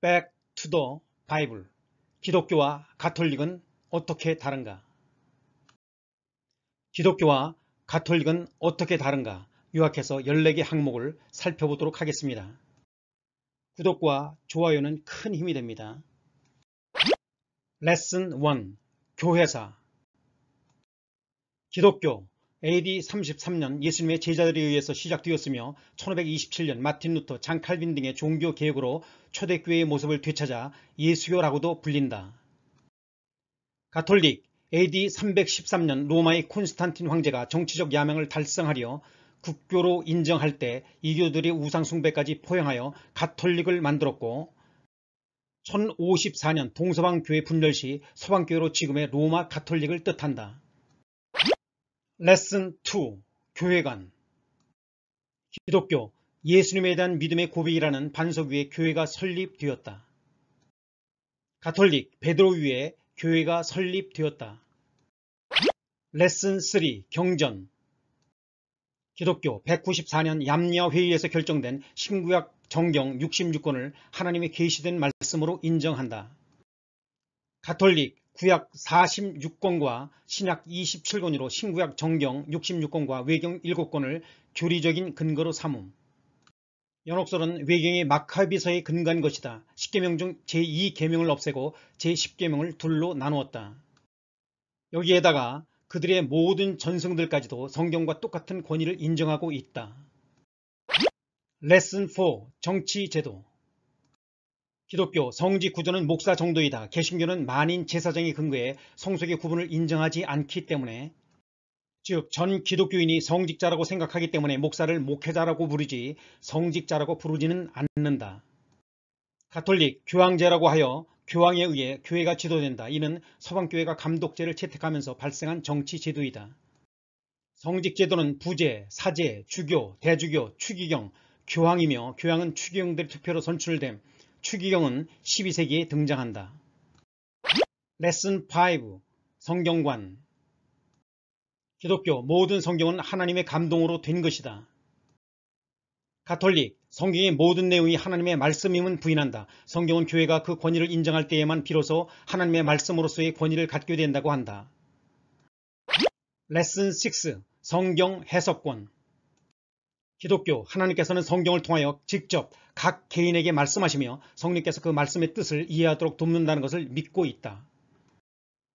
Back to the Bible. 기독교와 가톨릭은 어떻게 다른가? 기독교와 가톨릭은 어떻게 다른가? 요약해서 14개 항목을 살펴보도록 하겠습니다. 구독과 좋아요는 큰 힘이 됩니다. 레슨 1. 교회사 기독교 AD 33년 예수님의 제자들에 의해서 시작되었으며 1527년 마틴 루터, 장칼빈 등의 종교 개혁으로 초대교회의 모습을 되찾아 예수교라고도 불린다. 가톨릭 AD 313년 로마의 콘스탄틴 황제가 정치적 야망을 달성하려 국교로 인정할 때 이교들이 우상숭배까지 포용하여 가톨릭을 만들었고 1054년 동서방교회 분열 시 서방교회로 지금의 로마 가톨릭을 뜻한다. 레슨 2 교회관 기독교 예수님에 대한 믿음의 고백이라는 반석 위에 교회가 설립되었다. 가톨릭 베드로 위에 교회가 설립되었다. 레슨 3 경전 기독교 194년 얌야 회의에서 결정된 신구약 정경 66권을 하나님의 계시된 말씀으로 인정한다. 가톨릭 구약 46권과 신약 27권으로 신구약 정경 66권과 외경 7권을 교리적인 근거로 삼음. 연옥설은 외경의 마카비서에 근거한 것이다. 10계명 중 제2계명을 없애고 제10계명을 둘로 나누었다. 여기에다가 그들의 모든 전승들까지도 성경과 똑같은 권위를 인정하고 있다. 레슨 4. 정치 제도 기독교 성직 구조는 목사 정도이다. 개신교는 만인 제사장의 근거에 성속의 구분을 인정하지 않기 때문에 즉 전 기독교인이 성직자라고 생각하기 때문에 목사를 목회자라고 부르지 성직자라고 부르지는 않는다. 가톨릭 교황제라고 하여 교황에 의해 교회가 지도된다. 이는 서방교회가 감독제를 채택하면서 발생한 정치 제도이다. 성직 제도는 부제, 사제, 주교, 대주교, 추기경, 교황이며 교황은 추기경들의 투표로 선출됨 추기경은 12세기에 등장한다. 레슨 5 성경관 기독교 모든 성경은 하나님의 감동으로 된 것이다. 가톨릭 성경의 모든 내용이 하나님의 말씀임은 부인한다. 성경은 교회가 그 권위를 인정할 때에만 비로소 하나님의 말씀으로서의 권위를 갖게 된다고 한다. 레슨 6 성경 해석권 기독교 하나님께서는 성경을 통하여 직접 각 개인에게 말씀하시며 성령께서 그 말씀의 뜻을 이해하도록 돕는다는 것을 믿고 있다.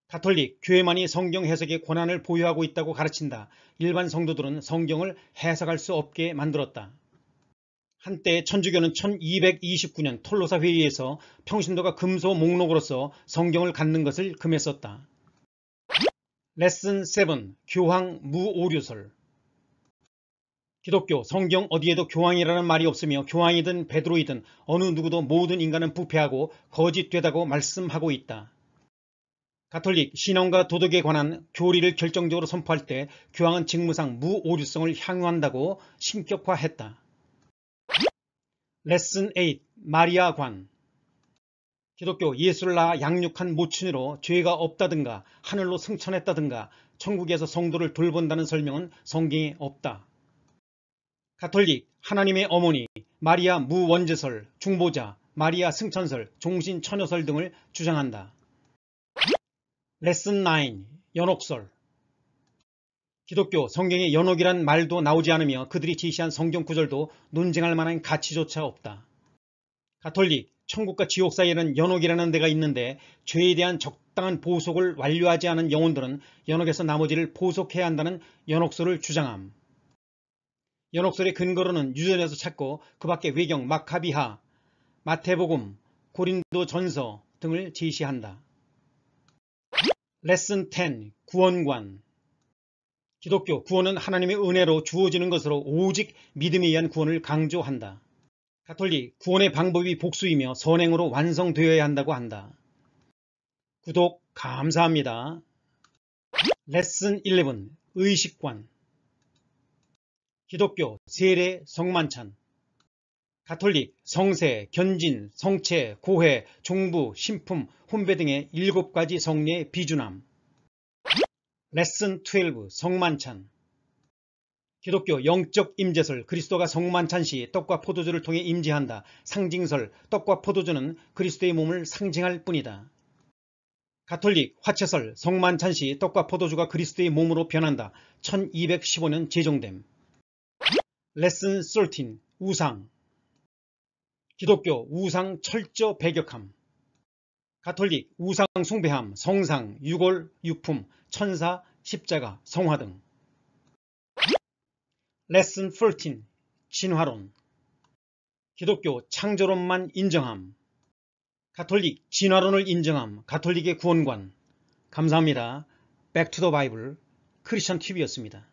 가톨릭, 교회만이 성경 해석의 권한을 보유하고 있다고 가르친다. 일반 성도들은 성경을 해석할 수 없게 만들었다. 한때 천주교는 1229년 톨로사 회의에서 평신도가 금소 목록으로서 성경을 갖는 것을 금했었다. 레슨 7. 교황 무오류설 기독교, 성경 어디에도 교황이라는 말이 없으며 교황이든 베드로이든 어느 누구도 모든 인간은 부패하고 거짓되다고 말씀하고 있다. 가톨릭, 신앙과 도덕에 관한 교리를 결정적으로 선포할 때 교황은 직무상 무오류성을 향유한다고 신격화했다. 레슨 8 마리아 관 기독교 예수를 낳아 양육한 모친으로 죄가 없다든가 하늘로 승천했다든가 천국에서 성도를 돌본다는 설명은 성경에 없다. 가톨릭, 하나님의 어머니, 마리아 무원죄설, 중보자, 마리아 승천설, 종신처녀설 등을 주장한다. 레슨 9. 연옥설 기독교, 성경에 연옥이란 말도 나오지 않으며 그들이 제시한 성경 구절도 논쟁할 만한 가치조차 없다. 가톨릭, 천국과 지옥 사이에는 연옥이라는 데가 있는데 죄에 대한 적당한 보속을 완료하지 않은 영혼들은 연옥에서 나머지를 보속해야 한다는 연옥설을 주장함. 연옥설의 근거로는 유전에서 찾고 그 밖에 외경 마카비하, 마태복음, 고린도 전서 등을 제시한다. 레슨 10 구원관 기독교 구원은 하나님의 은혜로 주어지는 것으로 오직 믿음에 의한 구원을 강조한다. 가톨릭 구원의 방법이 복수이며 선행으로 완성되어야 한다고 한다. 구독 감사합니다. 레슨 11 의식관 기독교 세례 성만찬 가톨릭 성세, 견진, 성체, 고해, 종부, 신품, 혼배 등의 7가지 성례의 비준함 레슨 12 성만찬 기독교 영적 임재설 그리스도가 성만찬 시 떡과 포도주를 통해 임재한다. 상징설 떡과 포도주는 그리스도의 몸을 상징할 뿐이다. 가톨릭 화채설 성만찬 시 떡과 포도주가 그리스도의 몸으로 변한다. 1215년 제정됨. 레슨 13 우상 기독교 우상 철저 배격함 가톨릭 우상 숭배함 성상 유골 유품 천사 십자가 성화 등 레슨 14 진화론 기독교 창조론만 인정함 가톨릭 진화론을 인정함 가톨릭의 구원관 감사합니다 백투더 바이블 크리스천 TV였습니다.